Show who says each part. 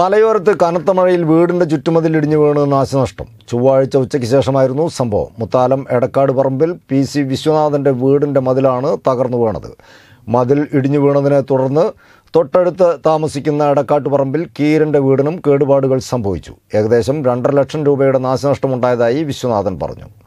Speaker 1: മലയോരത്ത് കനത്ത മഴയിൽ വീടിൻ്റെ ചുറ്റുമതിൽ ഇടിഞ്ഞു വീണ് നാശനഷ്ടം ചൊവ്വാഴ്ച ഉച്ചയ്ക്ക് ശേഷമായിരുന്നു സംഭവം മുത്താലം എടക്കാട് പറമ്പിൽ പി സി വിശ്വനാഥൻ്റെ വീടിൻ്റെ മതിലാണ് തകർന്നു വീണത് മതിൽ ഇടിഞ്ഞു വീണതിനെ തുടർന്ന് തൊട്ടടുത്ത് താമസിക്കുന്ന എടക്കാട്ട് പറമ്പിൽ കീരൻ്റെ വീടിനും കേടുപാടുകൾ സംഭവിച്ചു ഏകദേശം രണ്ടര ലക്ഷം രൂപയുടെ നാശനഷ്ടമുണ്ടായതായി വിശ്വനാഥൻ പറഞ്ഞു